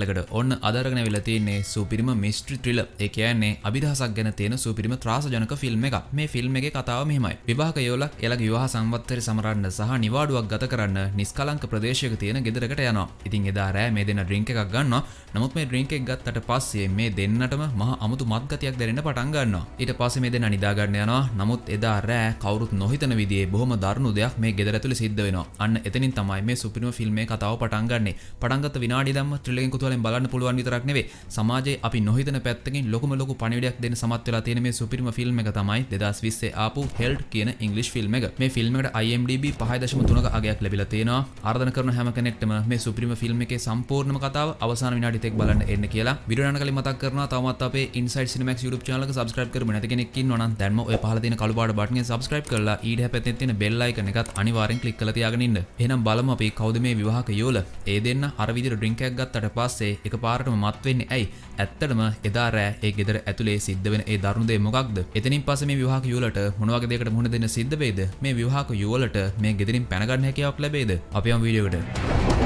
ලකට ඔන්න අදරගන වෙලතින්නේ සුපිරිම mystery thriller එකයන්නේ අභිදහසක් ගැන තියෙන සුපිරිම ත්‍රාසජනක ෆිල්ම් එක මේ ෆිල්ම් එක කතාව මෙහමයි විවාහක යෝලක් එළගේ විවාහ සම්වත්තර සමරන්න සහ නිවාඩුවක් ගත කරන්න නිස්කලංක ප්‍රදේශයක තියෙන ගෙදරකට යනවා ඉතින් එදා රෑ මේ දෙන්න ඩ්‍රින්ක් එකක් ගන්නවා නමුත් මේ ඩ්‍රින්ක් එක ගත්තට පස්සේ මේ දෙන්නටම මහා අමුතු මත්ගතියක් දැනෙන්න පටන් ගන්නවා ඊට පස්සේ මේ දෙන්න නිදාගන්න යනවා නමුත් එදා රෑ කවුරුත් නොහිතන විදිහේ බොහොම දරුණු දෙයක් මේ ගෙදර ඇතුලේ සිද්ධ වෙනවා අන්න එතනින් තමයි මේ සුපිරිම ෆිල්ම් එකේ කතාව පටන් ගන්නෙ පටන් ගත්ත විනාඩි දම්ම ත්‍රිලෙන් කුතුහලෙන් බලන්න පුළුවන් විතරක් නෙවෙයි සමාජයේ අපි නොහිතන පැත්තකින් ලොකුම ලොකු පණිවිඩයක් දෙන්න සමත් වෙලා තියෙන මේ සුපිරිම ෆිල්ම් එක තමයි 2020 ආපු හෙල්ට් කියන ඉංග්‍රීසි ෆිල්ම් එක. මේ ෆිල්ම් එකට IMDb 5.3ක අගයක් ලැබිලා තියෙනවා. ආර්දන කරන හැම කෙනෙක්ටම මේ සුපිරිම ෆිල්ම් එකේ සම්පූර්ණම කතාව අවසාන විනාඩි තෙක් බලන්න එන්න කියලා. වීඩියෝ යන කලින් මතක් කරනවා තවමත් අපේ Inside Cinemax YouTube channel එක subscribe කරපු නැති කෙනෙක් ඉන්නවා නම් දැන්ම ඔය පහළ තියෙන කළු පාට බටන් එක subscribe කරලා ඊට හැපැත්තේ තියෙන bell icon එකත් අනිවාර්යෙන් click කරලා තියාගෙන ඉන්න. එහෙනම් බලමු අපි කවුද මේ විවාහක යෝල. ඒ දෙන්න අර විදිහට drink එකක් ගත්තට පස්සේ පස්සේ එක පාරටම මත්වෙන්නේ ඇයි ඇත්තටම එදාරෑ ඒ ගෙදර ඇතුලේ සිද්ධ වෙන ඒ දරුණුදේ මොකක්ද එතනින් පස්සේ මේ විවාහක යුවලට මොන වගේ දෙයකට මුහුණ දෙන්න සිද්ධ වෙයිද මේ විවාහක යුවලට මේ ගෙදරින් පැනගන්න හැකියාවක් ලැබෙයිද අපි යමු වීඩියෝකට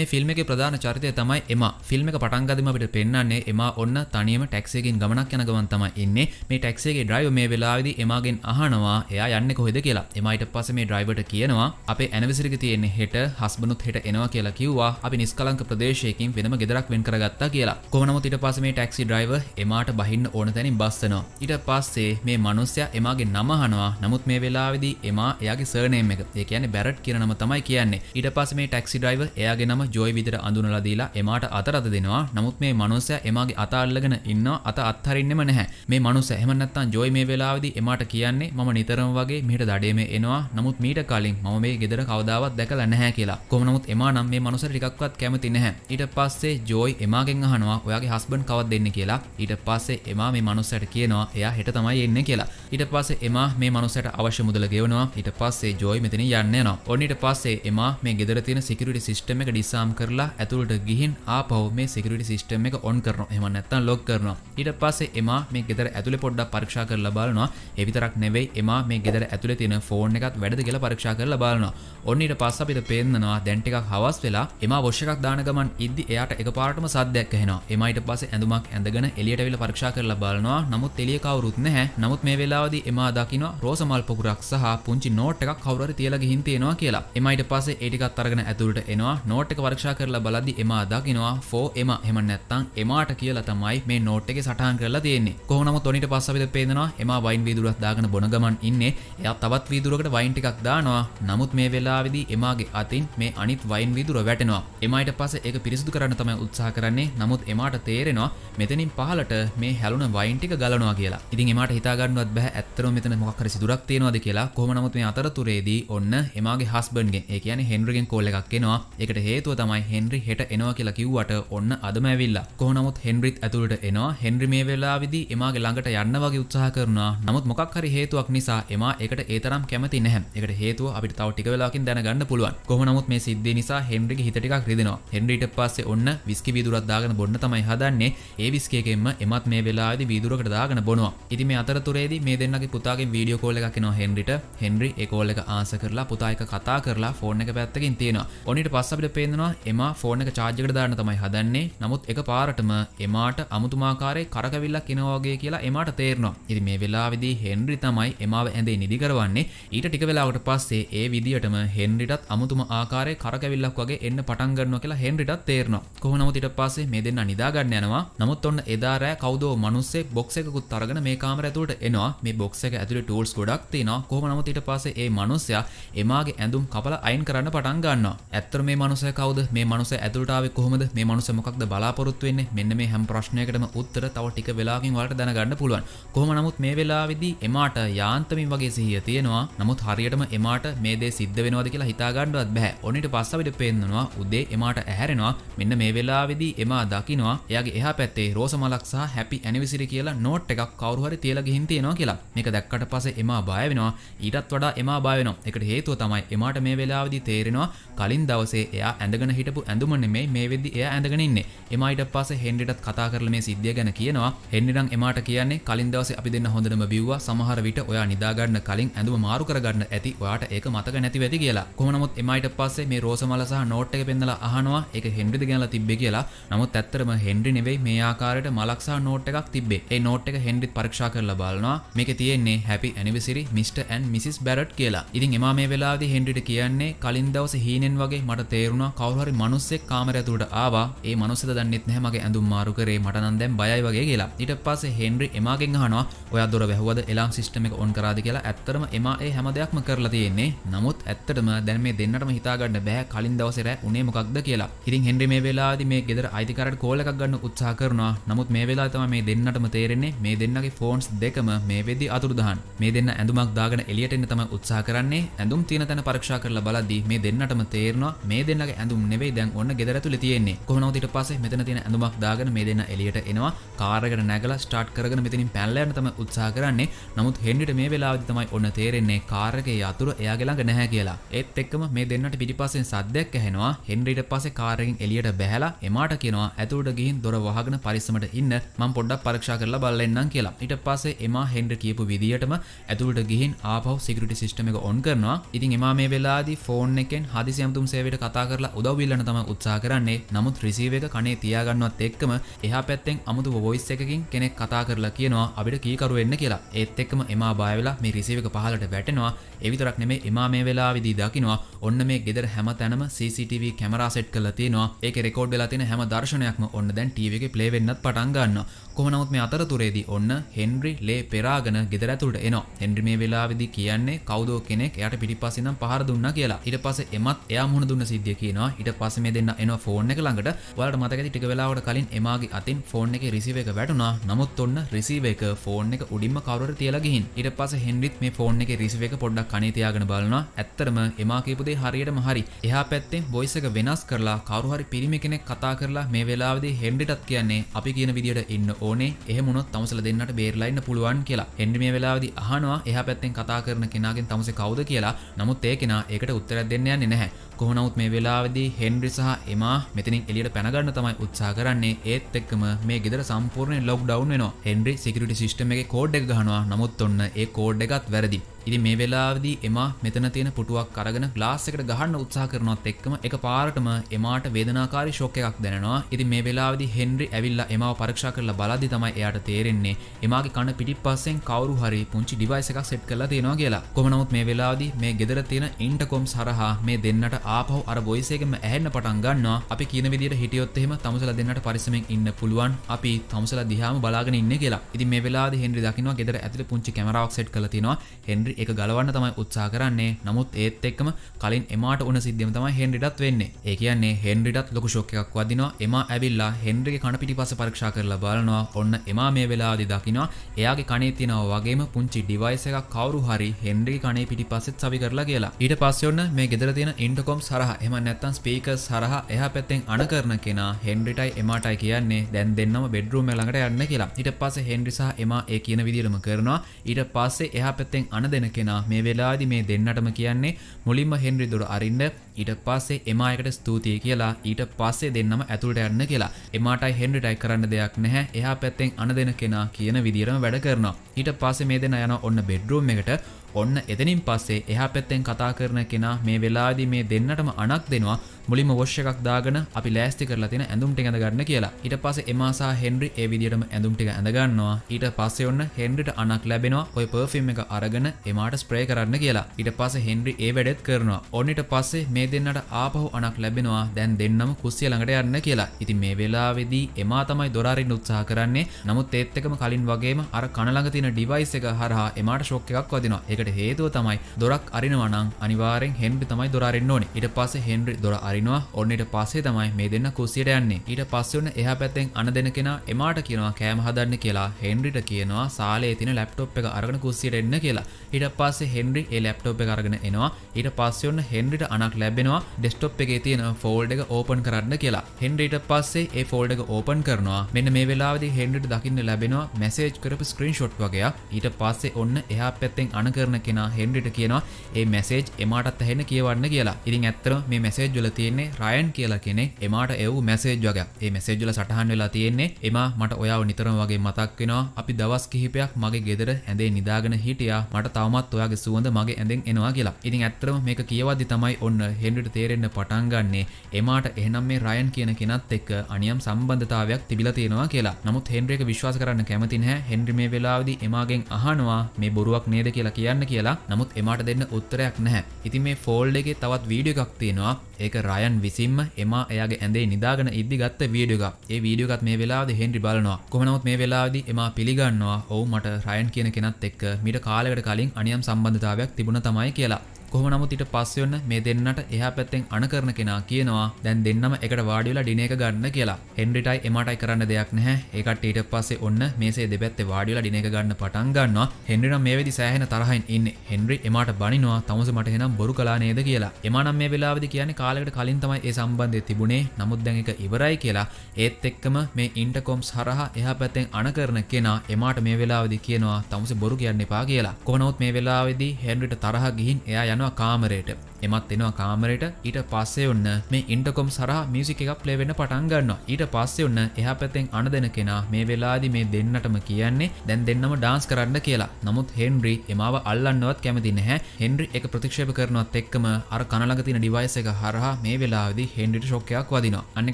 මේ ෆිල්ම් එක ප්‍රධාන චරිතය තමයි එම ෆිල්ම් එක පටන්ගදම අපිට පෙන්න්නේ එම ඔන්න තනියම ටැක්සේකින් ගමනක් යන ගමන් තමයි එන්නේ මේ ටැක්සේගේ ඩ්‍රයිව මේ වෙලාවිදි එමගෙන් අහනවා එයා යන්න කොහෙද කියලා එමයිට පස මේ ඩ්‍රයිවට කියනවා අපේ ඇනවිසිරික තියෙන්නේ හෙට හස්බනුත් හෙට එනවා කියලා කිව්වා අපි නිස්කලංක ප්‍රදේශයකින් වෙනම ගෙදරක් වෙන් කරගත්තා කියලා කොමනමුත් ඊට පස මේ ටැක්සි ඩ්‍රයිව එමට බහින්න ඕන තැනින් බස්සනවා ඊට පස්සේ මේ මනුස්්‍ය එමගේ නමහනවා නමුත් මේ වෙලාවිදි එම එයාගේ සර්නයම එක ඒ කියන්නේ බැරට් කියනම තමයි කියන්නේ ඊට පස්ස මේ ටැක්සි ඩ්‍රයිව එයාගේ නම ජොයි විතර අඳුනලා දීලා එමාට අතරද දෙනවා. නමුත් මේ මනුස්සයා එමාගේ අත අල්ලගෙන ඉන්නවා. අත අත්හරින්නෙම නැහැ. මේ මනුස්සයා එහෙම නැත්නම් ජොයි මේ වෙලාවේදී එමාට කියන්නේ මම නිතරම වගේ මෙහෙට දඩේමේ එනවා. නමුත් මීට කලින් මම මේ ගෙදර කවදාවත් දැකලා නැහැ කියලා. කොහොම නමුත් එමා නම් මේ මනුස්සයා ටිකක්වත් කැමති නැහැ. ඊට පස්සේ ජොයි එමාගෙන් අහනවා ඔයාගේ හස්බන්ඩ් කවද දෙන්නේ කියලා. ඊට පස්සේ එමා මේ මනුස්සයාට කියනවා එයා හෙට තමයි එන්නේ කියලා. ඊට පස්සේ එමා මේ මනුස්සයාට අවශ්‍ය මුදල ගෙවනවා. ඊට පස්සේ ජොයි මෙතන යන්න යනවා. ඔන්න ඊට පස්සේ එමා මේ ගෙදර තියෙන සිකියුරිටි සිස්ටම් එක ඩිසයින් රිසාම් කරලා ඇතුළට ගිහින් ආපහු මේ සිකියුරිටි සිස්ටම් එක ඔන් කරනවා. එහෙම නැත්නම් ලොක් කරනවා. ඊට පස්සේ එමා මේ ගෙදර ඇතුලේ පොඩ්ඩක් පරීක්ෂා කරලා බලනවා. ඒ විතරක් නෙවෙයි එමා මේ ගෙදර ඇතුලේ තියෙන ෆෝන් එකත් වැඩද කියලා පරීක්ෂා කරලා බලනවා. ඔන්න ඊට පස්සේ අපිට පේන්නනවා දැන් ටිකක් හවස් වෙලා එමා වොෂ් එකක් දාන ගමන් ඉද්දි එයාට එකපාරටම සද්දයක් ඇහෙනවා. එමා ඊට පස්සේ ඇඳුමක් ඇඳගෙන එළියට ඇවිල්ලා පරීක්ෂා කරලා බලනවා. නමුත් එළිය කවුරුත් නැහැ. නමුත් මේ වෙලාවේදී එමා දකිනවා රෝස මල් පොකුරක් සහ පුංචි නෝට් එකක් කවුරු හරි තියලා ගිහින් තියෙනවා කියලා. එමා ඊට පස්සේ ඒ ටිකත් අරගෙන ඇතුළට එනවා. නෝට් එක පරක්ෂා කරලා බලදි එමා දකිනවා ෆෝ එම හෙම නැත්තං එමාට කියලා තමයි මේ නෝට් එක සටහන් කරලා තියෙන්නේ කොහොනම තොනිට පස්සවිද පේදෙනවා එම වයින් වීදුරක් දාගෙන බොනගමන් ඉන්නේ එයා තවත් වීදුරකට වයින් ටිකක් දානවා නමුත් මේ වෙලාවේදී එමාගේ අතින් මේ අනිත් වයින් වීදුර වැටෙනවා එමයිට පස්සේ ඒක පිරිසිදු කරන්න තමයි උත්සාහ කරන්නේ නමුත් එමාට තේරෙනවා මෙතනින් පහලට මේ හැලුන වයින් ටික ගලනවා කියලා. ඉතින් එමාට හිතා ගන්නවත් බෑ ඇත්තටම මෙතන මොකක් හරි සිදුරක් තියෙනවද කියලා. කොහොම නමුත් මේ අතරතුරේදී ඔන්න එමාගේ හස්බන්ඩ්ගෙන් ඒ කියන්නේ හෙන්රිගෙන් කෝල් එකක් එනවා. ඒකට හේතුව හේතුව තමයි හෙන්රි හෙට එනවා කියලා කිව්වට ඔන්න අදම ඇවිල්ලා. කොහොනමුත් හෙන්රිත් ඇතුළට එනවා. හෙන්රි මේ වෙලාවේදී එමාගේ ළඟට යන්න වගේ උත්සාහ කරනවා. නමුත් මොකක් හරි හේතුවක් නිසා එමා ඒකට ඒ තරම් කැමති නැහැ. ඒකට හේතුව අපිට තව ටික වෙලාවකින් දැනගන්න පුළුවන්. කොහොමනමුත් මේ සිද්ධිය නිසා හෙන්රිගේ හිත ටිකක් රිදෙනවා. හෙන්රිට පස්සේ ඔන්න විස්කි වීදුරක් දාගෙන බොන්න තමයි හදන්නේ. ඒ විස්කියකින්ම එමත් මේ වෙලාවේදී වීදුරකට දාගෙන බොනවා. ඉතින් මේ අතරතුරේදී මේ දෙන්නගේ පුතාගෙන් වීඩියෝ කෝල් එකක් එනවා හෙන්රිට. හෙන්රි ඒ කෝල් එක ආන්සර් කරලා පුතා එක කතා කරලා ෆෝන් එක පැත්තකින් තියෙනවා. ඔනිට පස්ස අපිට පේන හිතෙනවා එම ෆෝන එක චාර්ජකට දාන්න තමයි හදන්නේ නමුත් එක පාරටම එමාට අමුතුමාකාරය කරකවිල්ලක් කෙනවාගේ කියලා එමට තේරනවා ඉති මේ වෙලාවිදි හෙන්රි තමයි එමාව ඇඳේ නිදිකරවන්නේ ඊට ටික වෙලාවට පස්සේ ඒ විදිටම හෙන්රිටත් අමුතුම ආකාරය කරකවිල්ලක් වගේ එන්න පටන්ගන්න කියලා හෙන්රිටත් තේරනවා කොහොනමුතිට පස්සේ මේ දෙන්න නිදාගන්න යනවා නමුත් ඔන්න එදාරෑ කවදෝ මනුස්සේ බොක්ස එකකුත් තරගෙන මේ කාමර ඇතුළට එනවා මේ බොක්ස එක ඇතුළේ ටූල්ස් ගොඩක් තියෙනවා කොහොම නමුත් ඊට පස්සේ ඒ මනුස්සයා එමාගේ ඇඳුම් කපලා අයින් කරන්න පටන් ගන්නවා ඇත්තට මේ මනුස්සයා කවුද කවද මේ මනුස ඇතුළටාව කොහොමද මේ මනුස මොකක්ද බලාපොරොත්තුවෙන්නේ මෙන්න මේ හැම් ප්‍රශ්නයකටම උත්තර තව ටික වෙලාකින් වලට දැනගන්න පුළුවන් කොහොම නමුත් මේ වෙලාවිදි එමාට යාන්තමින් වගේ සිහිය තියෙනවා නමුත් හරියටම එමාට මේ දේ සිද්ධ වෙනවාද කියලා හිතාගන්නවත් බැහැ ඔනිට පස්සවිට පෙන්නවා උදේ එමාට ඇහැරෙනවා මෙන්න මේ වෙලාවෙදී එමා දකිනවා එයාගේ එහා පැත්තේ රෝස මලක් සහ හැපි ඇනිවිසිරි කියලා නෝට් එකක් කවුරු හරි තියලා ගිහින් තියෙනවා කියලා. මේක දැක්කට පස්සේ එමා බය වෙනවා. ඊටත් වඩා එමා බය වෙනවා. ඒකට හේතුව තමයි එමාට මේ වෙලාවෙදී තේරෙනවා කලින් දවසේ එයා ඇඳ ඇඳගෙන හිටපු ඇඳුම නෙමේ මේ වෙද්දි එය ඇඳගෙන ඉන්නේ. එමයිට පස්සේ හෙන්රිටත් කතා කරලා මේ සිද්ධිය ගැන කියනවා. හෙන්රිනම් එමාට කියන්නේ කලින් දවසේ අපි දෙන්න හොඳටම බිව්වා සමහර විට ඔයා නිදා ගන්න කලින් ඇඳුම මාරු කර ගන්න ඇති. ඔයාට ඒක මතක නැති වෙති කියලා. කොහොම නමුත් එමයිට පස්සේ මේ රෝසමල සහ නෝට් එක පෙන්නලා අහනවා ඒක හෙන්රිද ගැනලා තිබ්බේ කියලා. නමුත් ඇත්තටම හෙන්රි නෙවෙයි මේ ආකාරයට මලක් සහ නෝට් එකක් තිබ්බේ. ඒ නෝට් එක හෙන්රිත් පරීක්ෂා කරලා බලනවා. මේකේ තියෙන්නේ happy anniversary Mr and Mrs Barrett කියලා. ඉතින් එමා මේ වෙලාවේදී හෙන්රිට කියන්නේ කලින් දවසේ හීනෙන් වගේ මට තේරුණා කවරහරි මනුස්සෙක් කාමරඇතුට ආවා ඒ මනුස්ස දන්නෙත් නැහැ මගේ ඇඳුම් මාරු කරේ මටනන් දැම් බයයි වගේ කියලා ඊට පස්සේ හෙන්රි එමාගෙන් අහනවා ඔයා දොර වැහුවද එලාම් සිස්ටම එක ඔන් කරාද කියලා ඇත්තරම එමා ඒ හැම දෙයක්ම කරලා තියෙන්නේ නමුත් ඇත්තටම දැන් මේ දෙන්නටම හිතාගන්න බෑ කලින් දවසේ රෑ උනේ මොකක්ද කියලා. ඉතින් හෙන්රි මේ වෙලාවේදී මේ ගෙදර අයිතිකාරට කෝල් එකක් ගන්න උත්සාහ කරනවා. නමුත් මේ වෙලාවේ තමයි මේ දෙන්නටම තේරෙන්නේ මේ දෙන්නගේ ෆෝන්ස් දෙකම මේ වෙද්දී අතුරුදහන්. මේ දෙන්න ඇඳුමක් දාගෙන එළියට එන්න තමයි උත්සාහ කරන්නේ. ඇඳුම් තියෙන තැන පරීක්ෂා කරලා බලද්දී මේ දෙන්නටම තේරෙනවා මේ දෙන්නගේ ඇඳුම් ඇඳුම් නෙවෙයි දැන් ඔන්න ගෙදර ඇතුලේ තියෙන්නේ. කොහොමනවද ඊට පස්සේ මෙතන තියෙන ඇඳුමක් දාගෙන මේ දෙන්න එළියට එනවා. කාර් එකට නැගලා ස්ටාර්ට් කරගෙන මෙතනින් පැනලා යන්න තමයි උත්සාහ කරන්නේ. නමුත් හෙන්රිට මේ වෙලාවේදී තමයි ඔන්න තේරෙන්නේ කාර් එකේ යතුරු එයාගේ ළඟ නැහැ කියලා. ඒත් එක්කම මේ දෙන්නට පිටිපස්සෙන් සද්දයක් ඇහෙනවා. හෙන්රිට පස්සේ කාර් එකෙන් එළියට බැහැලා එමාට කියනවා ඇතුළට ගිහින් දොර වහගෙන පරිස්සමට ඉන්න මම පොඩ්ඩක් පරීක්ෂා කරලා බලන්නම් කියලා. ඊට පස්සේ එමා හෙන්රි කියපු විදියටම ඇතුළට ගිහින් ආපහු සිකියුරිටි සිස්ටම් එක ඔන් කරනවා. ඉතින් එමා මේ වෙලාවේදී ෆෝන් එකෙන් හදිසි ඇමතුම් සේවයට කතා කරලා උදව් ගවවිල්ලන තම උත්සා කරන්නේ නමුත් රිසිව එක කනේ තියාගන්නවත් එක්කම එහා පැත්තෙන් අමුතු වොයිස් එකකින් කෙනෙක් කතා කරලා කියනවා අපිට කීකරු වෙන්න කියලා ඒත් එක්කම එමා බයවෙලා මේ රිසිව එක පහලට වැටෙනවා එවිතරක් නෙමේ එමා මේ වෙලාවේදී දකිනවා ඔන්න මේ ගෙදර හැම තැනම CCTV කැමරා සෙට් කරලා තියෙනවා ඒක රෙකෝඩ් වෙලා තියෙන හැම දර්ශනයක්ම ඔන්න දැන් ටීවී එකේ ප්ලේ වෙන්නත් පටන් ගන්නවා කොහනමුත් මේ අතරතුරේදී ඔන්න හෙන්රි ලේ පෙරාගෙන ගෙදරඇතුට එනවා හෙන්ඩි මේ වෙලාවිදි කියන්නේ කවදෝ කෙනෙක් යට පිටි පසිනම් පහර දුන්න කියලා ඉට පස එමත් එයා මුණ දුන්න සිද්ධිය කියනවා ඉට පස මේ දෙන්න එන ෆෝර්න එක ළඟට වලට මතකති ටික වෙලාවට කලින් එමගේ අතින් ෆෝර්න එක රිසිව එක වැටුනා නමුත් ඔන්න රිසිව එක ෆෝර්න එක උඩින්ම කවර තියලගින් ඉට පස හෙන්ඩිත් මේ ෆෝර්න එක රිසිව එක පොඩ්ඩක් කනතියාගෙන බලන ඇත්තරම එමාකිපුදේ හරියට මහරි එහා පැත්තේ බොයිසක වෙනස් කරලා කවරුහරි පිරිමි කෙනෙක් කතා කරලා මේ වෙලාවදේ හෙන්ඩිටත් කියන්නේ අපි කියන විදිට ඉන්න ඕනේ එහමුණොත් තමසල දෙන්නට බේරලයින්න පුළුවන් කියලා හෙන්ඩ මේ වෙලාවදි අහනවා එහ පැත්තෙන් කතා කරන කෙනගෙන් තමස කවුද කියලා නමුත් ඒ කෙනා ඒකට උත්තර දෙන්න යන්නේ නැහැ කොහොනවත් මේ වෙලාවේදී හෙන්රි සහ එමා මෙතනින් එළියට පැන ගන්න තමයි උත්සාහ කරන්නේ ඒත් එක්කම මේ ගෙදර සම්පූර්ණයෙන් ලොක් ඩවුන් වෙනවා හෙන්රි සිකියුරිටි සිස්ටම් එකේ කෝඩ් එක ගහනවා නමුත් ඔන්න ඒ කෝඩ් එකත් වැරදි ඉරි මේ වෙලාදී එම මෙතන තියෙන පුටුවක් කරගෙන ගලාස්සකට ගහන්න උත්සා කරනොත් එක්කම එක පාරටම එමට වේදනාකාරි ශෝක එකක් දෙනවා ඉති මේ වෙලාදි හෙන්රි ඇවිල්ල එම පරක්ෂ කරලා බලදි තමයි එයට තේරෙන්නේ එමගේ කන පිටි පස්සෙන් කවරු හරි පුංචි ඩිවයිස එකක් සෙට් කලා තියෙනවා කියලා කොමනමුත් මේ වෙලාදි මේ ගෙදර තියෙන ඉන්ටකොම් සරහා මේ දෙන්නට ආපහු අර බොයිසේකම ඇහෙන්න පටන් ගන්නවා අපි කියන විදිට හිටියොත් එහෙම තමසල දෙන්නට පරිසමෙන් ඉන්න පුළුවන් අපි තමසල දිහාම බලාගෙන ඉන්න කියලා ඉති මේ වෙලාදි හෙන්රි දකිනවා ගෙදර ඇතුළ පුංචි කැමරාවක් සෙට් කලා තියෙනවා හෙන්රි හෙන්ඩි එක ගලවන්න තමයි උත්සා කරන්නේ නමුත් ඒත් එක්කම කලින් එමට උන සිද්ධම තම හෙන්ඩිටත් වෙන්නේ ඒ කියන්නේ හෙන්ඩිටත් ලොක ශෝකයක් වදිනවා එම ඇවිල්ලා හෙන්ඩි කණ පිටි පස පරක්ෂා කරලා බලනවා ඔන්න එම මේ වෙලාදි දකිනවා එයාගේ කනේ තිනව වගේම පුංචි ඩිවයිස එක කවරු හරි හෙන්ඩි කනේ පිටි පසෙත් සවි කරලා කියලා ඊට පස්සෙන්න මේ ගෙදර තියෙන ඉන්ටකොම් සරහ එම නැත්තන් ස්පීක සරහ එහ පැත්තෙන් අන කරන කෙනා හෙන්ඩිටයි එමටයි කියන්නේ දැන් දෙන්නම බෙඩරුම ළඟට යන්න කියලා ඊට පස්සේ හෙන්ඩි සහ එම ඒ කියන විදිහටම කරනවා ඊට පස්සේ එහා පැත්තෙන් අන දෙන්න වෙන කෙනා මේ වෙලාදි මේ දෙන්නටම කියන්නේ මුලින්ම හෙන්රි දුර අරින්න ඊට පස්සේ එමායකට ස්තුතිය කියලා ඊට පස්සේ දෙන්නම ඇතුළට යන්න කියලා එමටයි හෙන්ඩිටයි කරන්න දෙයක් නැහැ එහා පැත්තෙන් අන දෙන කෙනා කියන විදිරම වැඩ කරනවා ඊට පස්සේ මේ දෙන යන ඔන්න බෙඩ්රුම් එකට ඔන්න එතනින් පස්සේ එහා පැත්තෙන් කතා කරන කෙනා මේ වෙලාදි මේ දෙන්නටම අනක් දෙනවා මුලිම වශ්‍ය එකක් දාගෙන අපි ලෑස්ති කරලා තින ඇඳුම්ටි ඇඳගන්න කියලා ඊට පස්සේ එමාසා හෙන්රි ඒ විදිහටම ඇඳුම්ටික ඇඳගන්නවා ඊට පස්සේ ඔන්න හෙන්රිට අනක් ලැබෙනවා ඔය පර්ෆිම් එක අරගෙන එමාට ස්ප්‍රේ කරන්න කියලා ඊට පස්සේ හෙන්රි ඒ වැඩෙත් කරනවා ඔන්නට පස්සේ මේ දෙන්නට ආපහු අනක් ලැබෙනවා දැන් දෙන්නම කුස්සිය ළඟට යන්න කියලා ඉතින් මේ වෙලාවේදී එමා තමයි දොරාරින්න උත්සාහ කරන්නේ නමුත් ඒත් එකම කලින් වගේම අර කන ළඟ තියෙන ඩිවයිස් එක හරහා එමාට ෂොක් එකක් වදිනවා ඒක ඒකට හේතුව තමයි දොරක් අරිනවනං අනිවාරෙන් හෙන්ඩි තමයි දොරන්න ඕන ඉට පස හෙන්ඩි දොර අරිනවා ඔන්නට පස්සේ තමයි මේ දෙන්න කුසියට යන්නේ ඊට පස්සවන එහ පැත්තෙන් අන දෙන කෙන එමාට කියනවා කෑම හදන්න කියලා හෙන්ඩිට කියනවා සාලේ තින ලැප්ටොප් එක අරගෙන කුසියට එන්න කියලා ඉට පස්සේ හෙන්ඩි ඒ ලැප්ටොප් එක අරගෙන එනවා ඊට පස්සවන්න හෙන්ඩිට අනක් ලැබෙනවා ඩෙස්ටොප් එක තියෙන ෆෝල්ඩ එක ඕපන් කරන්න කියලා හෙන්ඩට පස්සේ ඒ ෆෝල්ඩ එක ඕපන් කරනවා මෙන්න මේ වෙලාද හෙන්ඩට දකින්න ලැබෙනවා මැසේජ් කරපු ස්ක්‍රීන් ෂොට් වගේ ඊට පස්සේ ඔන්න එහ පැත්තෙන් අනකර කරන කෙනා හෙන්ඩිට කියනවා ඒ මැසේජ් එමටත් ඇහෙන කියවන්න කියලා ඉතින් ඇත්තර මේ මැසේජ්වල තියෙන්නේ රයන් කියලා කෙනෙ එමට එව් මැසේජ් වගේ ඒ මැසේජ්ල සටහන් වෙලා තියෙන්නේ එම මට ඔයාව නිතරම වගේ මතක් වෙනවා අපි දවස් කිහිපයක් මගේ ගෙදර ඇඳේ නිදාගෙන හිටියා මට තවමත් ඔයාගේ සුවඳ මගේ ඇඳෙන් එනවා කියලා ඉතින් ඇත්තරම මේක කියවදදි තමයි ඔන්න හෙන්ඩිට තේරෙන්න්න පටන්ගන්නේ එමට එහනම් මේ රයන් කියන කෙනත් එක්ක අනියම් සම්බන්ධතාවයක් තිබිලා තියෙනවා කියලා නමුත් හෙන්ඩ්‍රේක විශ්වාස කරන්න කැමතිහ හෙන්ඩි මේ වෙලාවදි එමාගෙන් අහනවා මේ බොරුවක් නේද කියලා කියන්න කරන්න කියලා නමුත් එමට දෙන්න උත්තරයක් නැහැ ඉතින් මේ ෆෝල්ඩ එකේ තවත් වීඩියෝ එකක් තියෙනවා ඒක රයන් විසින්ම එම එයාගේ ඇඳේ නිදාගෙන ඉදදි ගත්ත වීඩියෝ එකක් ඒ වීඩියෝ එකත් මේ වෙලාවදී හෙන්රි බලනවා කොහොමනමුත් මේ වෙලාවදී එම පිළිගන්නවා ඔව් මට රයන් කියන කෙනත් එක්ක මීට කාලයකට කලින් අනියම් සම්බන්ධතාවයක් තිබුණ තමයි කියලා කොහොමනමුත් ඊට පස්සේ ඔන්න මේ දෙන්නට එහා පැත්තෙන් අණ කරන කෙනා කියනවා දැන් දෙන්නම එකට වාඩි වෙලා ඩිනර් එක ගන්න කියලා. හෙන්රිටයි එමාටයි කරන්න දෙයක් නැහැ. ඒකට ඊට පස්සේ ඔන්න මේසේ දෙපැත්තේ වාඩි වෙලා ඩිනර් එක ගන්න පටන් ගන්නවා. හෙන්රි නම් මේ වෙදි සෑහෙන තරහින් ඉන්නේ. හෙන්රි එමාට බනිනවා "තමුසේ මට එහෙනම් බොරු කළා නේද" කියලා. එමා නම් මේ වෙලාවේදී කියන්නේ කාලෙකට කලින් තමයි ඒ සම්බන්ධය තිබුණේ නමුත් දැන් එක ඉවරයි කියලා ඒත් එක්කම මේ ඉන්ටකොම්ස් හරහා එහා පැත්තෙන් අනකරන කෙනා එමාට මේ වෙලාවදි කියනවා තමුසේ බොරු කියන්න එපා කියලා කොහොනොත් මේ වෙලාවේදී හෙන්රිට තරහ ගිහින් එයා යනවා කාමරයට එමත් එනවා කාමරයට ඊට පස්සේ ඔන්න මේ ඉන්ටකොම් සරහ මියසික එකක් ප්ලේ වෙන්න පටන් ගන්නවා ඊට පස්සේ ඔන්න එහා පැත්තෙන් අණ දෙන කෙනා මේ වෙලාදි මේ දෙන්නටම කියන්නේ දැන් දෙන්නම ඩාන්ස් කරන්න කියලා නමුත් හෙන්රි එමාව අල්ලන්නවත් කැමති නැහැ හෙන්රි එක ප්‍රතික්ෂේප කරනවත් එක්කම අර කනළඟ තියෙන ඩිවයිස් එක හරහා මේ වෙලාවේදී හෙන්රිට ෂොක්කයක් වදිනවා අන්න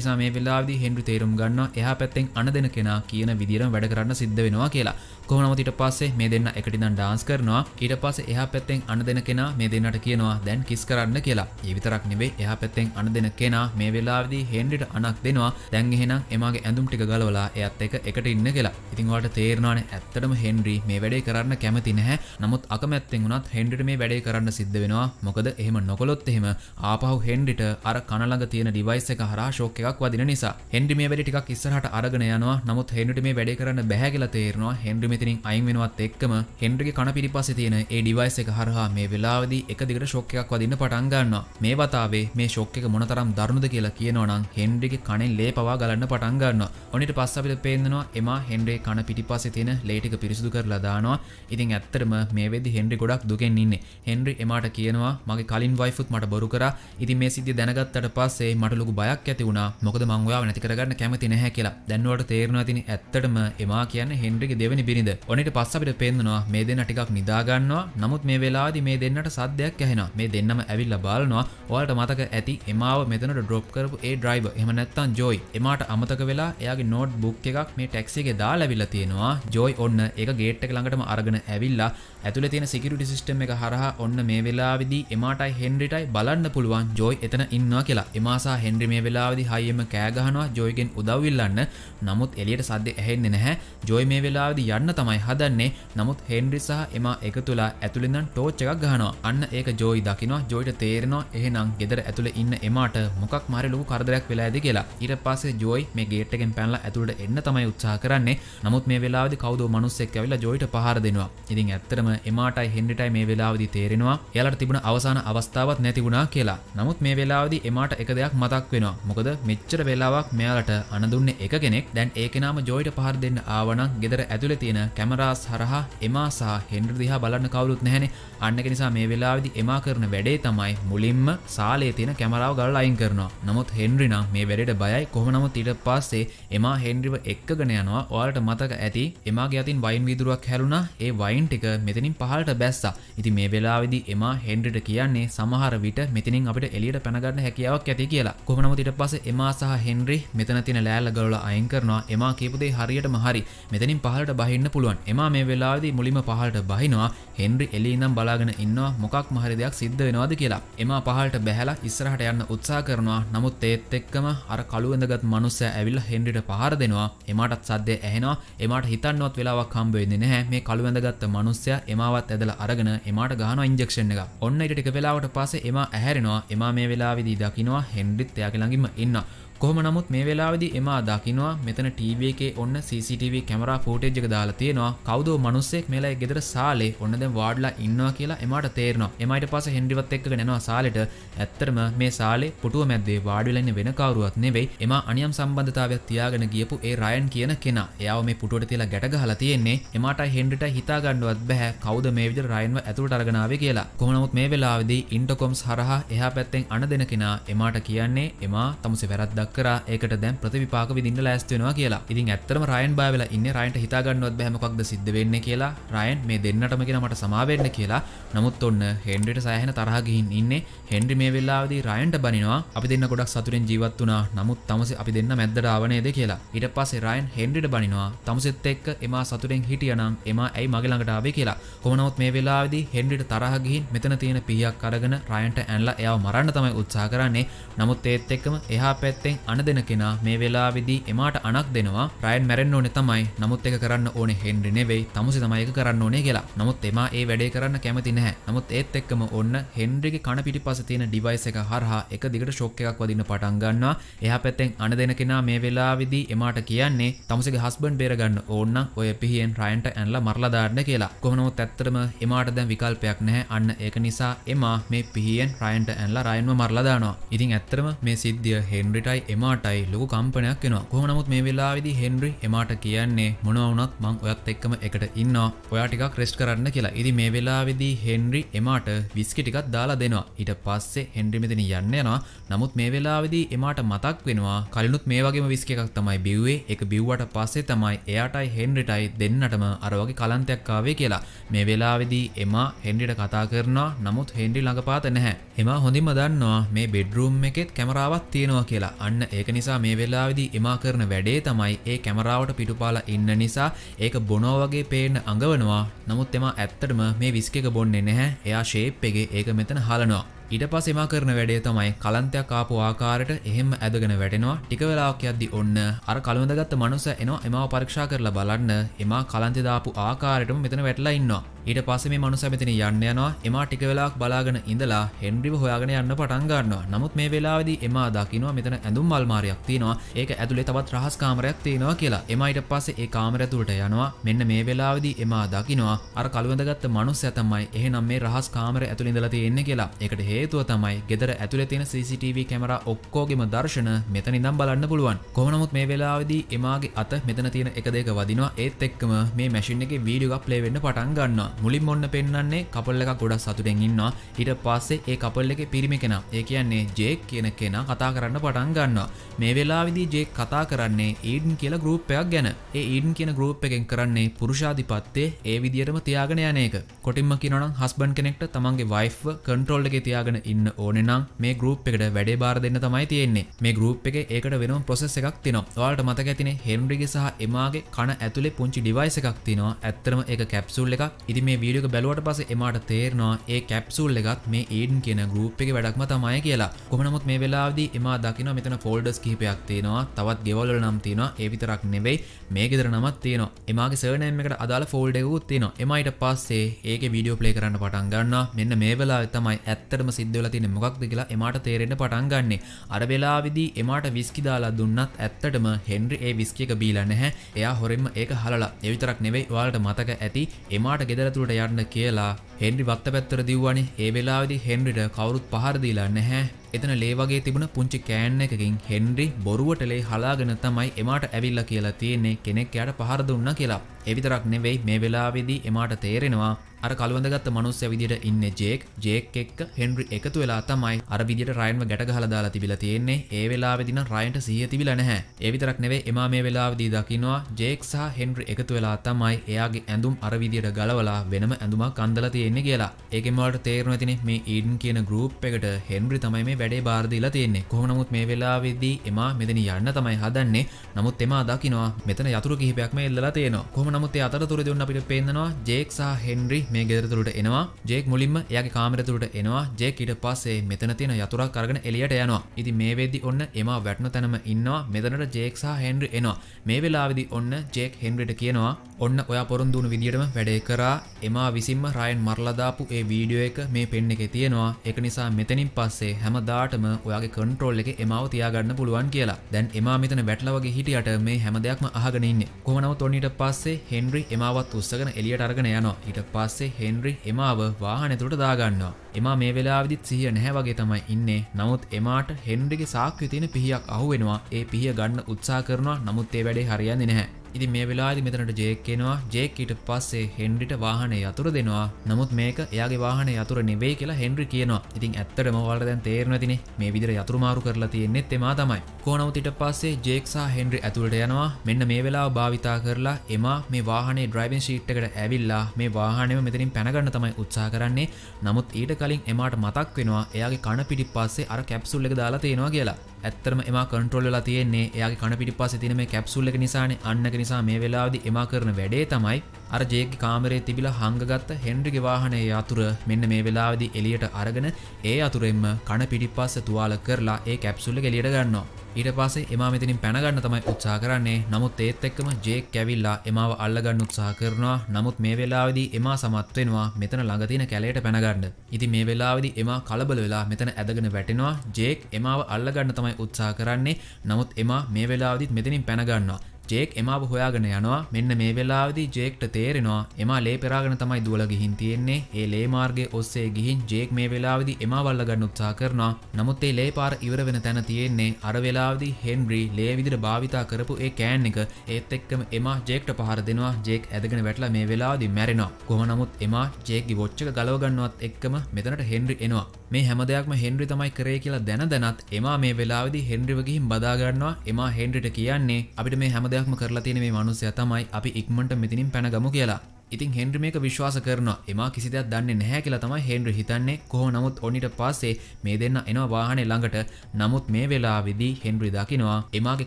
නිසා මේ වෙලාවේදී හෙන්රි තේරුම් ගන්නවා එහා පැත්තෙන් අණ දෙන කෙනා කියන විදියට වැඩ කරන්න සිද්ධ වෙනවා කියලා කොහොමතිට පස්සේ මේ දෙන්න එකටිදන් ඩාන්ස් කරනවා ඊට පස්සේ එහා පැත්තෙන් අන දෙන කෙනා මේ දෙන්නට කියනවා දැන් කිස් කරන්න කියලා ඒ විතරක් නෙවෙයි එහා පැත්තෙන් අන දෙන කෙනා මේ වෙලාවේදී හෙන්රිට අනක් දෙනවා දැන් එහෙනම් එමාගේ ඇඳුම් ටික ගලවලා එයත් එක්ක එකට ඉන්න කියලා ඉතින් ඔයාලට තේරෙනවානේ ඇත්තටම හෙන්රි මේ වැඩේ කරන්න කැමති නැහැ නමුත් අකමැත්තෙන් වුණත් හෙන්රිට මේ වැඩේ කරන්න සිද්ධ වෙනවා මොකද එහෙම නොකොලොත් එහෙම ආපහු හෙන්ඩිට අර කනළඟ තියෙන ඩිවයිස් එක හරහා ෂෝක් එකක් වදින නිසා හෙන්ඩි මේ වැඩි ටිකක් ඉස්සරහට අරගෙන යනවා නමුත් හෙන්ඩිට මේ වැඩේ කරන්න බෑ කියලා තේරෙනවා හෙන්ඩි මේ මෙතනින් අයින් වෙනවත් එක්කම හෙන්රිගේ කන පිටිපස්සේ තියෙන ඒ ඩිවයිස් එක හරහා මේ වෙලාවේදී එක දිගට ෂොක් එකක් වදින්න පටන් ගන්නවා. මේ වතාවේ මේ ෂොක් එක මොනතරම් දරුණුද කියලා කියනවා නම් හෙන්රිගේ කණෙන් ලේ පවා ගලන්න පටන් ගන්නවා. ඔනිට පස්ස අපිට පේන්නනවා එමා හෙන්රිගේ කන පිටිපස්සේ තියෙන ලේ ටික පිරිසිදු කරලා දානවා. ඉතින් ඇත්තටම මේ වෙද්දි හෙන්රි ගොඩක් දුකෙන් ඉන්නේ. හෙන්රි එමාට කියනවා මගේ කලින් වයිෆුත් මට බොරු කරා. ඉතින් මේ සිද්ධිය දැනගත්තට පස්සේ මට ලොකු බයක් ඇති වුණා. මොකද මං ඔයාව නැති කරගන්න කැමති නැහැ කියලා. දැන් ඔයාලට තේරෙනවා ඇත්තටම එමා කියන්නේ හෙන්රිගේ දෙවෙනි බිරිඳ. නේද ඔනිට පස් අපිට පෙන්දනවා මේ දෙන්න ටිකක් නිදාගන්නවා නමුත් මේ වෙලාදි මේ දෙන්නට සද්‍යයක් ඇහෙන මේ දෙන්නම ඇවිල්ල බාලනවා ඔයාට මතක ඇති එමාව මෙතනට ඩොප් කරපු ඒ ඩ්‍රයිව එමනැත්තන් ජෝයි එමට අමතක වෙලා එයාගේ නෝට් බුක් එකක් මේ ටැක්සිගේ දා ලැවිල්ල තියෙනවා ජෝයි ඔන්න එක ගේට් එක ළඟටම අරගෙන ඇවිල්ලා ඇතුළ තියෙන සිකිරටි සිස්ටම් එක හරහා ඔන්න මේ වෙලාවිදී එමටයි හෙන්ඩිටයි බලන්න පුළුවන් ජෝයි එතන ඉන්නවා කියලා එමසා හෙන්ඩි මේ වෙලාවිදි හයියම කෑගහනවා ජෝයගෙන් උදව්විල්ලන්න නමුත් එලියට සද්ද ඇහෙන්නේ නැහැ ජෝයි මේ වෙලාවිදි යන්න ගහන්න තමයි හදන්නේ නමුත් හෙන්රි සහ එම එක තුලා ඇතුළෙදන් ටෝච් එකක් ගහනවා අන්න ඒක ජෝයි දකිනවා ජෝයිට තේරෙනවා එහෙනම් ගෙදර ඇතුළ ඉන්න එමට මොකක් මරි ලොකු කරදරයක් වෙලා ඇද කියලා ඉර පස්සේ ජෝයි මේ ගේට්ටකෙන් පැනලා ඇතුළට එන්න තමයි උත්සාහ කරන්නේ නමුත් මේ වෙලාවදි කවුද මනුස්සෙක් ඇවිල්ලා ජෝයිට පහර දෙනවා ඉතින් ඇත්තටම එමටයි හෙන්රිටයි මේ වෙලාවදි තේරෙනවා එයාලට තිබුණ අවසාන අවස්ථාවත් නැති වුණා කියලා නමුත් මේ වෙලාවදි එමට එක දෙයක් මතක් වෙනවා මොකද මෙච්චර වෙලාවක් මෙයාලට අනදුන්න එක කෙනෙක් දැන් ඒකෙනම ජෝයිට පහර දෙන්න ආවනම් ගෙදර ඇතුළ තියෙන තියෙන කැමරාස් හරහා එමා සහ හෙන්ඩ දිහා බලන්න කවුරුත් නැහැන අන්නක නිසා මේ වෙලාවිදි එමා කරන වැඩේ තමයි මුලින්ම සාලේ තියෙන කැමරාව ගල් අයින් කරනවා නමුත් හෙන්ඩ්‍රිනම් මේ වැඩට බයයි කොහොනමුත් ඉට පස්සේ එමා හෙන්ඩ්‍රිව එක්කගෙන යනවා ඔයාලට මතක ඇති එමාගේ අතින් වයින් විදුරුවක් හැරුණා ඒ වයින් ටික මෙතනින් පහලට බැස්සා ඉති මේ වෙලාවිදි එමා හෙන්ඩ්‍රිට කියන්නේ සමහර විට මෙතිනින් අපිට එලියට පැනගන්න හැකියාවක් ඇති කියලා කොහොනමුතිට පස එමා සහ හෙන්රි මෙතන තින ලෑල්ල ගවල අයින් කරනවා එමා කියපුදේ හරියට මහරි මෙතනින් පහලට බහින්න වෙන්න පුළුවන් එම මේ වෙලාදී මුලිම පහලට බහිනවා හෙන්රි එලිනම් බලාගෙන ඉන්නවා මොකක් මහරි දෙයක් සිද්ධ වෙනවාද කියලා එම පහලට බැහැලා ඉස්සරහට යන්න උත්සා කරනවා නමුත් ඒත් එක්කම අර කළුවඳගත් මනුස්සය ඇවිල්ලා හෙන්රිට පහර දෙනවා එමටත් සද්දය ඇහෙනවා එමට හිතන්නවත් වෙලාවක් හම්බ වෙන්නේ නැහැ මේ කළුවඳගත් මනුස්සයා එමාවත් ඇදලා අරගෙන එමාට ගහනවා ඉන්ජෙක්ෂන් එක ඔන්න ඊට ටික වෙලාවට පස්සේ එමා ඇහැරෙනවා එමා මේ වෙලාවේදී දකිනවා හෙන්රිත් එයාගේ ළඟින්ම ඉන්නවා කොහොම නමුත් මේ වෙලාවේදී එමා දකින්නවා මෙතන ටීවී එකේ ඔන්න CCTV කැමරා ෆූටේජ් එක දාලා තියෙනවා කවුදෝ මිනිස්සෙක් මෙලයි ගෙදර සාලේ ඔන්න දැන් වාඩිලා ඉන්නවා කියලා එමාට තේරෙනවා එමාට පස්සේ හෙන්රිවත් එක්කගෙන යනවා සාලෙට ඇත්තටම මේ සාලේ පුටුව මැද්දේ වාඩිලා ඉන්න වෙන කවුරුවත් නෙවෙයි එමා අනියම් සම්බන්ධතාවයක් තියාගෙන ගියපු ඒ රයන් කියන කෙනා එයාව මේ පුටුවට තියලා ගැට ගහලා තියෙන්නේ එමාට හෙන්ඩට හිතාගන්නවත් බැහැ කවුද මේ විදිහට රයන්ව ඇතුළට අරගෙනාවේ කියලා. කොහොම නමුත් මේ වෙලාවේදී ඉන්ටර්කොම්ස් හරහා එහා පැත්තෙන් අණ දෙන කෙනා එමාට කියන්නේ එමා තමුසේ වැරද්දක් මතක් කර ඒකට දැන් ප්‍රතිවිපාක විදින්න ලෑස්තිවෙනවා කියලා ඉතින් ඇත්තරම රයන් බාවෙලා ඉන්න රයින්ට හිතාගන්නවත් බැමකක්ද සිද්ධ වෙන්න කියලා රයන් මේ දෙන්නටම කියෙන මට සමාවෙන්න කියලා නමුත් ඔන්න හෙන්ඩිට සෑහන තරහගිහින් ඉන්න හෙන්ඩි මේ වෙල්ලාද රයන්ට බනිවා අපි දෙන්න ගොඩක් සතුරෙන් ජීවත් වනා නමුත් තමස අපි දෙන්න මැද්දරාවනයද කියලා ඉට පස රයන් හෙන්ඩිට බනිවා තමසෙත් එක් එම සතුරෙන් හිටියනම් එම ඇයි මගළඟටාවේ කියලා කොමනොත් මේ වෙලාද හෙන්ඩිට තරහගිහින් මෙතන තියෙන පියක් අරගෙන රයන්ට ඇන්ලා එයා මරන්න තමයි උත්සා කරන්නේ නමුත් ඒත් එක්කම එහා පැත්තෙන් අන දෙන කෙනා මේ වෙලා විදි එමට අනක් දෙනවා ප්‍රයින් මැරෙන් ඕන තමයි නමුත් එක කරන්න ඕන හෙන්ඩි නෙවෙයි තමුසි තමයික කරන්න ඕනේ කියලා නමුත් එම ඒ වැඩේ කරන්න කැමති නැහැ නමුත් ඒත් එක්කම ඔන්න හෙන්ඩ්‍රික කණ පිටි පස තියෙන ඩිවයිස එක හරහා එක දිගට ශෝක් එකක් වදින්න පටන් ගන්නවා එහ පැත්තෙන් අන දෙන කෙනා මේ වෙලා විදි එමට කියන්නේ තමුසිගේ හස්බන්් බේරගන්න ඕන්න ඔය පිහියෙන් රයින්ට ඇන්ල මරලදාන්න කියලා කොහොනොත් ඇත්තරම එමට දැන් විකල්පයක් නැහැ අන්න ඒක නිසා එමා මේ පිහියෙන් රයින්ට ඇන්ලා රයින්ව මරලදානවා ඉතින් ඇත්තරම මේ සිද්ධිය හෙන්ඩිටයි එමටයි ලොක කම්පනයක් වෙන කොහනමුත් මේ වෙලාවිදි හෙන්රි එමට කියන්නේ මොනවුනත් මං ඔයත් එක්කම එකට ඉන්න ඔයාටිකක් රෙස්් කරන්න කියලා ඉදි මේ වෙලාවිදි හෙන්රි එමට විස්කිටිකත් දාලා දෙනවා ඊට පස්සේ හෙන්ඩ්‍රිමිතින යන්න යනවා නමුත් මේ වෙලාවිදි එමට මතක් වෙනවා කලනුත් මේ වගේම විස්ක එකක් තමයි බිව්වේ එක බිව්වට පස්සේ තමයි එයාටයි හෙන්රිටයි දෙන්නටම අරවගේ කලන්තයක්කාවේ කියලා මේ වෙලාවිදී එමා හෙන්ඩිට කතා කරනවා නමුත් හෙන්ඩි ළඟපාත නැහැ එම හොඳිම දන්නවා මේ බෙඩරුම් එකෙත් කැමරාවත් තියෙනවා කියලා අන්න අන්න ඒක නිසා මේ වෙලාවිදි එමා කරන වැඩේ තමයි ඒ කැමරාවට පිටුපාලා ඉන්න නිසා ඒක බොනෝ වගේ පේන්න අඟවනවා නමුත් එම ඇත්තටම මේ විස්කක බොන්නේ නැහැ එයා ශේප් එකේ ඒක මෙතන හලනවා ඉට පස් එමා කරන වැඩේ තමයි කලන්තයක් ආපු ආකාරයට එහෙම ඇදගෙන වැටෙනවා ටිකවෙලාක් යද්දි ඔන්න අර කළුඳගත්ත මනුස එනවා එම පරක්ෂා කරලා බලන්න එමා කලන්තෙදාපු ආකාරයටම මෙතන වැටලා ඉන්නවා ඊට පස්සේ මේ මනුස්සයා මෙතන යන්න යනවා. එමා ටික වෙලාවක් බලාගෙන ඉඳලා හෙන්රිව හොයාගෙන යන්න පටන් ගන්නවා. නමුත් මේ වෙලාවේදී එමා දකිනවා මෙතන ඇඳුම් අල්මාරියක් තියෙනවා. ඒක ඇතුලේ තවත් රහස් කාමරයක් තියෙනවා කියලා. එමා ඊට පස්සේ ඒ කාමරය ඇතුලට යනවා. මෙන්න මේ වෙලාවේදී එමා දකිනවා අර කලුවඳගත්ත මනුස්සයා තමයි එහෙනම් මේ රහස් කාමරය ඇතුලේ ඉඳලා තියෙන්නේ කියලා. ඒකට හේතුව තමයි ගෙදර ඇතුලේ තියෙන CCTV කැමරා ඔක්කොගෙම දර්ශන මෙතන ඉඳන් බලන්න පුළුවන්. කොහොම නමුත් මේ වෙලාවේදී එමාගේ අත මෙතන තියෙන එක දෙක වදිනවා. ඒත් එක්කම මේ මැෂින් එකේ වීඩියෝ එකක් ප්ලේ වෙන්න පටන් ගන්නවා. මුලින් ඔන්න පෙන්න්නේ කපල්ල එක ගොඩක් සතුටෙන් ඉන්නවා හිට පස්සේ ඒ කපල් එක පිරිමි කෙන ඒ කියන්නේ ජෙක් කියන කෙන කතා කරන්න පටන් ගන්නවා මේ වෙලා විදි ජෙක් කතා කරන්නේ ඊඩන් කියල ගරුප්පයක් ගැන ඒ ඊඩන් කියන ගරුප් එකෙන් කරන්නේ පුරුෂාධිපත්තේ ඒ විදිරම තියාගෙන යනක කොටින්ම කිනනම් හස්බන් කෙනෙක්ට තමන්ගේ වයිෆ් කන්ට්‍රෝල්ල එක තියාගෙන ඉන්න ඕනෙනම් මේ ගරුප් එකට වැඩේ බාර දෙන්න තමයි තියෙන්නේ මේ ගරුප් එක ඒකට වෙනම් පොසෙස් එකක් තින වාට මතක ඇතින හෙන්රිගේ සහ එමාගේ කන ඇතුලේ පුංචි ඩිවයිස එකක් තිනවා ඇත්තරම එක කැප්සුල් එකක් ඉදි ඉති මේ වීඩියක බැලුවට පස එමට තේරනවා ඒ කැප්සුල් එකත් මේ ඒඩන් කියෙන ගරුප් එක වැඩක්ම තමයි කියලා කොමනමුත් මේ වෙලාදී එම දකින මෙතන ෆෝල්ඩස් කිහිපයක් තියෙනවා තවත් ගෙවල්ල නම් තියෙනවා ඒවිතරක් නෙවෙයි මේ ගෙදර නමත් තියෙනවා එමගේ සර්නෑම් එකට අදාල ෆෝල්ඩෙකුත් තියෙනවා එමයිට පස්සේ ඒක වීඩියෝ ප්ලේ කරන්න පටන් ගන්න මෙන්න මේ වෙලා තමයි ඇත්තටම සිද්ධවෙල තියෙන මොකක්ද කියලා එමට තේරෙන පටන් ගන්නේ අර වෙලාවිදි එමට විස්කි දාලා දුන්නත් ඇත්තටම හෙන්රි ඒ විස්කියක බීලා නැහැ එයා හොරෙම ඒක හලලා එවිතරක් නෙවෙයි වාලට මතක ඇති එමට ගෙදර நேரத்தில் விளையாடின கேலா හෙන්ඩි වත්ත පැත්තර දිව්වනේ ඒ වෙලාවෙදි හෙන්ඩිට කවුරුත් පහරදීලා නැහැ එතන ලේවගේ තිබුණ පුංචි කෑන්න එකකින් හෙන්ඩි බොරුවටලේ හලාගෙන තමයි එමට ඇවිල්ල කියලා තියෙන්නේ කෙනෙක් යට පහර දුන්න කියලා එවිතරක් නෙවෙයි මේ වෙලාවෙදී එමට තේරෙනවා අර කල්වඳගත්ත මනුස්ස විදිට ඉන්න ජේක් ජේක් එක්ක හෙන්ඩ්‍රි එකතු වෙලා තමයි අර විදිට රයින්ව ගැටගහලදාලා තිබිලා තියෙන්නේ ඒ වෙලාවෙදින රයින්ට සිහිය තිබිලා නැහැ ඒ විතරක් නෙවෙයි එමා මේ වෙලාවෙදී දකින්නවා ජේක් සහ හෙන්ඩ්‍රි එකතු වෙලා තමයි එයාගේ ඇඳුම් අර විදියට ගලවලා වෙනම ඇඳුමක් අන්දලා තියෙන්නේ ඉන්න කියලා ඒකමට තේරන තින මේ ඊඩන් කියන ගරුප් එකට හෙන්බ්‍රි තමයි මේ වැඩේ බාර්දීලා තියෙන්නේ කොහොනමුත් මේ වෙලාවෙදී එම මෙදනි යන්න තමයි හදන්නේ නමුත් එම දකිනවා මෙතන යතුර කිහිපයක්ම එල්ලලා තියෙනවා කොහොම නමුත් අතර තුර දුන්න අපිට පේන්නවා ජේක් සහ හෙන්රි මේ ගෙදරතුළට එනවා ජෙක් මුලින්ම යාගේ කාමරතුළට එනවා ජෙක් ඉට පස්සේ මෙතන තියෙන යතුරක් කරගෙන එලියට යනවා ඉති මේ වෙද්දි ඔන්න එම වැටන තැනම ඉන්නවා මෙතනට ජේක් සහ හෙන්රි එනවා මේ වෙලාවිදි ඔන්න ජෙක් හෙන්රිට කියනවා ඔන්න ඔයා පොරොන්දුණු විදිටම වැඩේ කරා එම විසින්ම රයන් මර් කරලදාපු ඒ වීඩියෝ එක මේ පෙන්න්න එක තියෙනවා එක නිසා මෙතනින් පස්සේ හැම දාටම ඔයාගේ කන්ට්‍රෝල් එක එමාව තියාගන්න පුළුවන් කියලා දැන් එමා මෙතන වැටලවගේ හිටියට මේ හැම දෙයක්ම අහගෙනඉන්න කොමනව තොන්නට පස්සේ හෙන්රි එමාවත් උත්සගෙන එලියට අරගෙන යනවා ඊට පස්සේ හෙන්රි එමාව වාහනතුරට දාගන්නවා එමා මේ වෙලාවිදිත් සිහිය නැහැවගේ තමයි ඉන්නේ නමුත් එමාට හෙන්රිගේ සාක්්‍ය තියෙන පිහියක් අහුවෙනවා ඒ පිහිය ගන්න උත්සා කරනවා නමුත් ඒ වැඩේ හරියන්නේ නැහැ ඉති මේ වෙලාදි මෙතනට ජේක්කෙනවා ජේකට පස්සේ හෙන්ඩිට වාහනය අතුර දෙනවා නමුත් මේක එයාගේ වාහන අතුර නෙවෙයි කියලා හෙන්ඩ්‍රි කියනවා ඉතින් ඇත්තටම වල දැන් තේරනතින මේ විදිර යතුරමාරු කරලා තියෙන්නේ තෙමා තමයි කෝනවතිට පස්සේ ජේක්සා හෙන්ඩ්‍රි ඇතුළට යනවා මෙන්න මේ වෙලා භාවිතා කරලා එම මේ වාහනේ ඩ්‍රයිවෙන් ශීට්ටකට ඇවිල්ලා මේ වාහනයම මෙතනින් පැනගන්න තමයි උත්සා කරන්නේ නමුත් ඊට කලින් එමාට මතක් වෙනවා එයාගේ කණ පිටි පස්සේ අර කැප්සුල් එක දාලා තියෙනවා කියලා ඇත්තරම එම කටරල්ලා තියන්නේ එයා කණපිටි පස තින මේ කැප්සුල්ල නිසාන අන්න නිසා මේ වෙලාද එම කරන වැඩේ තමයි අර ජේක කාමරේ තිබිල හංගගත්ත හෙන්ඩිගේ වාහනේ අතුර මෙන්න මේ වෙලාවෙදි එලියට අරගෙන ඒ අතුරෙන්ම කණ පිටිපස්ස තුවාල කරලා ඒ කැප්සුල්ල එලියට ගන්නවා. ඊට පස්සේ එමා මෙතනින් පැනගන්න තමයි උත්සා කරන්නේ නමුත් ඒත් එක්කම ජේක් කැවිල්ලා එමාව අල්ලගන්න උත්සා කරනවා නමුත් මේ වෙලාවෙදි එමා සමත් වෙනවා මෙතන ළඟ තියෙන කැලයට පැනගන්න. ඉතින් මේ වෙලාවෙදි එමා කලබල වෙලා මෙතන ඇදගෙන වැටෙනවා ජේක් එමාව අල්ලගන්න තමයි උත්සා කරන්නේ නමුත් එමා මේ වෙලාවෙදිත් මෙතනින් පැනගන්නවා. ජේක් එමාව හොයාගෙන යනවා මෙන්න මේ වෙලාවදී ජේක්ට තේරෙනවා එමා ලේ පෙරාගෙන තමයි දුවල ගිහින් තියෙන්නේ ඒ ලේ මාර්ගයේ ඔස්සේ ගිහින් ජේක් මේ වෙලාවේදී එමා වල්ලා ගන්න උත්සාහ කරනවා නමුත් ඒ ලේ පාර ඉවර වෙන තැන තියෙන්නේ අර වෙලාවේදී හෙන්රි ලේ විදිහට භාවිතා කරපු ඒ කෑන් එක ඒත් එක්කම එමා ජේක්ට පහර දෙනවා ජේක් ඇදගෙන වැටලා මේ වෙලාවේදී මැරෙනවා කොහොම නමුත් එමා ජේක්ගේ වොච් එක ගලව ගන්නවත් එක්කම මෙතනට හෙන්රි එනවා මේ හැම දෙයක්ම හෙන්රි තමයි කරේ කියලා දැන දැනත් එමා මේ වෙලාවේදී හෙන්රිව ගිහින් බදා ගන්නවා එමා හෙන්රිට කියන්නේ අපිට මේ හැම දෙයක් දෙයක්ම කරලා තියෙන මේ මනුස්සය තමයි අපි ඉක්මනට මෙතනින් පැනගමු කියලා ඉතින් හෙන්ඩ්‍රි මේක විශ්වාස කරනවා එමා කිසිදයක් දන්නේ නැහැ කියලා තමයි හෙන්ඩ්‍රි හිතන්නේ කොහොම නමුත් ඔනිට පස්සේ මේ දෙන්න එනවා වාහනේ ළඟට නමුත් මේ වෙලාවේදී හෙන්ඩ්‍රි දකිනවා එමාගේ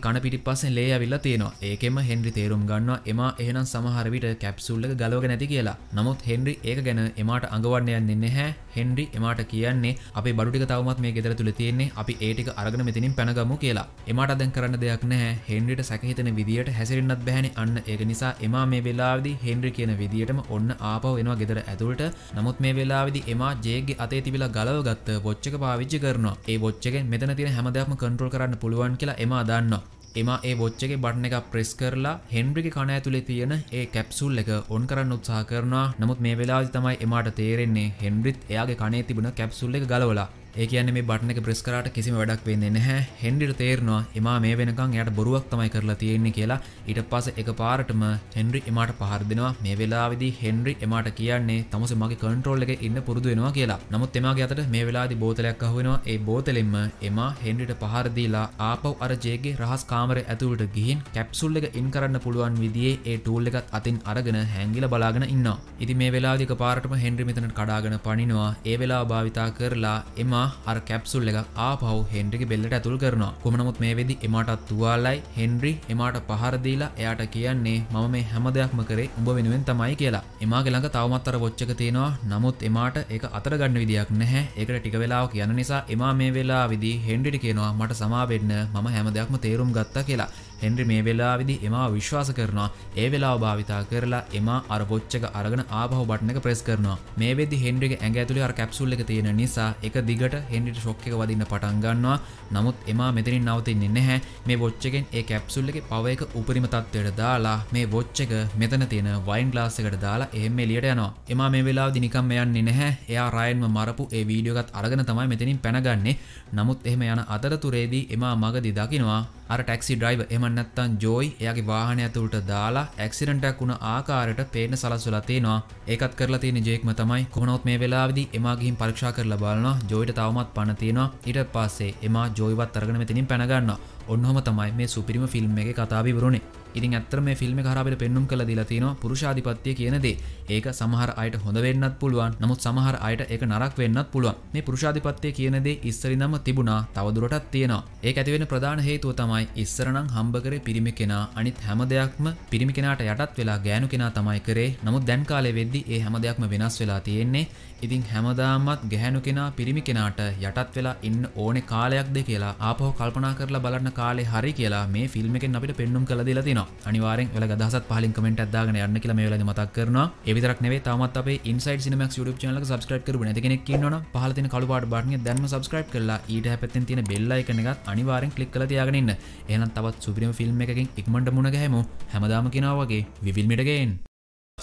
කන පිටිපස්සෙන් ලේ ඇවිල්ලා තියෙනවා ඒකෙම හෙන්ඩ්‍රි තේරුම් ගන්නවා එමා එහෙනම් සමහර විට කැප්සූල් එක ගලවගෙන නැති කියලා නමුත් හෙන්ඩ්‍රි ඒක ගැන එමාට අඟවන්න යන්නේ නැහැ හෙන්ඩ්‍රි එමාට කියන්නේ අපේ බඩු ටික තවමත් මේ ගෙදර තුල තියෙන්නේ අපි ඒ ටික අරගෙන මෙතනින් පැනගමු කියලා එමාට දැන් කරන්න දෙයක් නැහැ හෙන්ඩ්‍රිට සැකහිතෙන විදියට හැසිරෙන්නත් බැහැනේ අන්න ඒක නිසා එමා මේ වෙලාවේදී හෙන්ඩ්‍රි කියන විදිය විදිටම ඔන්න ආපව එනවා ගෙදර ඇතුළට නමුත් මේ වෙලාවිදි එමා ජේගේ අතේ තිබිලා ගලව ගත්ත බොච්චක පාවිච්චි කරනවා ඒ බොච්චකෙන් මෙතන තියෙන හැමදයක්ම කන්ට්‍රෝල් කරන්න පුළුවන් කියලා එමා දන්නවා එම ඒ බොච්චගේ බට්න එක ප්‍රෙස් කරලා හෙන්ඩ්‍රික කණ ඇතුළේ තියෙන ඒ කැප්සුල් එක ඔන් කරන්න උත්සාහ කරනවා නමුත් මේ වෙලා තමයි එමට තේරෙන්නේ හෙන්ඩ්‍රිත් එයාගේ කනේ තිබුණ කැප්සුල්ල එක ගලවලා ඒකන මේ බටන ප්‍රස්කරට කිසිම වැඩක් වෙන්නේ නැහැ හෙන්ඩිට තේරනවා එම මේ වෙනකං යට බොරුවක් තමයි කරලා තියෙන්නේ කියලා ඊට පස එක පාරටම හෙන්ඩ්‍රි එමට පහරදිනවා මේ වෙලාවිදි හෙන්ඩ්‍රි එමට කියන්නේ තමස මගේ කන්ට්‍රෝල් එක ඉන්න පුරදුවෙනවා කියලා නමුත් එමගේ අතට මේ වෙලාදි බෝතලයක් අහුවෙනවා ඒ බෝතලෙන්ම එම හෙන්ඩිට පහරදීලා ආපව් අරජේගේ රහස් කාමර ඇතුවලට ගිහින් කැප්සුල් එක ඉන් කරන්න පුළුවන් විදිේ ඒ ටූල් එකත් අතින් අරගෙන හැංගිල බලාගෙන ඉන්න ඉති මේ වෙලාදික පාරටම හෙන්ඩ්‍රි මෙතන කඩාගෙන පනිනවා ඒ වෙලා භාවිතා කරලා එමා අර කැප්සුල් එකක් ආපහු හෙන්ඩ්‍රි බෙල්ලට ඇතුල් කරනවා කොමනමුත් මේ වෙදි එමටත් තුවාලයි හෙන්ඩ්‍රි එමට පහරදීලා එයාට කියන්නේ මම මේ හැම දෙයක්ම කරේ උඹ වෙනුවෙන් තමයි කියලා එමාගේ ළඟ තවමත්තර ොච්චක තියෙනවා නමුත් එමාට එක අතර ගන්න විදියක් නැහැ එකට ටික වෙලාව කියන නිසා එමා මේ වෙලා විදි හෙන්ඩිටි කියනවා මට සමාවෙන්න මම හැම දෙයක්ම තේරුම් ගත්තා කියලා හෙන්රි මේ වෙලාවිදි එමා විශ්වාස කරනවා ඒ වෙලා භාවිතා කරලා එමා අර පොච්චක අරගෙන ආපහු බට්න එක ප්‍රෙස් කරනවා මේ වෙදි හෙන්ඩිගේ ඇඟ ඇතුළේ අර කැප්සුල් එක තියෙන නිසා එක දිගට හෙන්ඩිට ෂොක් එක වදින්න පටන් ගන්නවා නමුත් එමා මෙතනින් නවතින්නේ නැහැ මේ බොච්චකෙන් ඒ කැප්සුල් එකේ පව එක උපරිම තත්ත්වයට දාලා මේ බොච්චක මෙතන තියෙන වයින් ග්ලාස් එකට දාලා එහෙම එළියට යනවා එමා මේ වෙලාවදි නිකම්ම යන්නේ නැහැ එයා රයන්ම මරපු ඒ වීඩියෝගත් අරගෙන තමයි මෙතනින් පැනගන්නේ නමුත් එහෙම යන අතරතුරේදී එමා මගදි දකිනවා අර ටැක්සි ඩ්‍රයිව එම නැත්තන් ජෝයි එයාගේ වාහන ඇතුළට දාලා ඇක්සිරටක් වුණ ආකාරයට පේන සලසුලා තියෙනවා ඒකත් කරලා තියෙන ජෙක්ම තමයි කොහොනොත් මේ වෙලාවිදි එමාගින් පරක්ෂා කරලා බලනවා ජෝයිට තවමත් පණ තියෙනවා ඊට පස්සේ එමා ජෝයිවත් අරගෙන මෙතනින් පැනගන්න ඔන්නහොම තමයි මේ සුපිරිම ෆිල්ම් එක කතාවිවරුණේ ඉතින් ඇත්තරම ෆිල්ම් හරබට පෙන්නුම් කළ දිලා තියෙන පුරුෂාධිපත්තිය කියනදේ ඒක සමහර අයට හොඳ වෙන්නත් පුළුවන් නමුත් සමහර අයට ඒක නරක් වෙන්නත් පුළුවන් මේ පුරුෂාධිපත්තිය කියනදේ ඉස්සරිනම තිබුණා තවදුරටත් තියෙනවා ඒක ඇතිවෙන ප්‍රධාන හේතුව තමයි ඉස්සරනම් හම්බකර පිරිමි කෙනා අනිත් හැම දෙයක්ම පිරිමි කෙනාට යටත් වෙලා ගෑනු කෙනා තමයි කරේ නමුත් දැන් කාලේ වෙද්දි ඒ හැම දෙයක්ම වෙනස් වෙලා තියෙන්නේ ඉතින් හැමදාමත් ගැහැනු කෙනා පිරිමි කෙනාට යටත් වෙලා ඉන්න ඕනෙ කාලයක්ද කියලා ආපහෝ කල්පනා කරලා බලන්න කාලේ හරි කියලා මේ ෆිල්ම් එකෙන් අපිට පෙන්නුම් කළ දෙලා තින අනිවාරෙන් වල ගදහසත් පහලින් කමෙන්ට අදාගෙන යන්න කියලා මේ වෙලාවේ මතක් කරනවා ඒ විතරක් නෙවෙයි තාමත් අපේ Inside Cinemax YouTube channel එක subscribe කරපු නැති කෙනෙක් ඉන්නවනම් පහළ තියෙන කළු පාට බටන් එක දැන්ම subscribe කරලා ඊට හැපැත්තෙන් තියෙන bell icon එකත් අනිවාරෙන් click කරලා තියාගෙන ඉන්න එහෙනම් තවත් සුපිරිම ෆිල්ම් එකකින් ඉක්මනට මුණ ගැහෙමු හැමදාම කියනවා වගේ we will meet again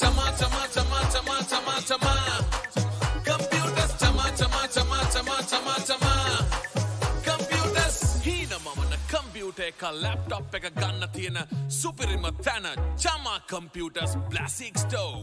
Chama, chama, chama, chama, chama, chama. එක ලැප්ටොප් එක ගන්න තියෙන සුපිරිම තැන ජමා කම්පියුටස් බ්ලසික්ස්ටෝ.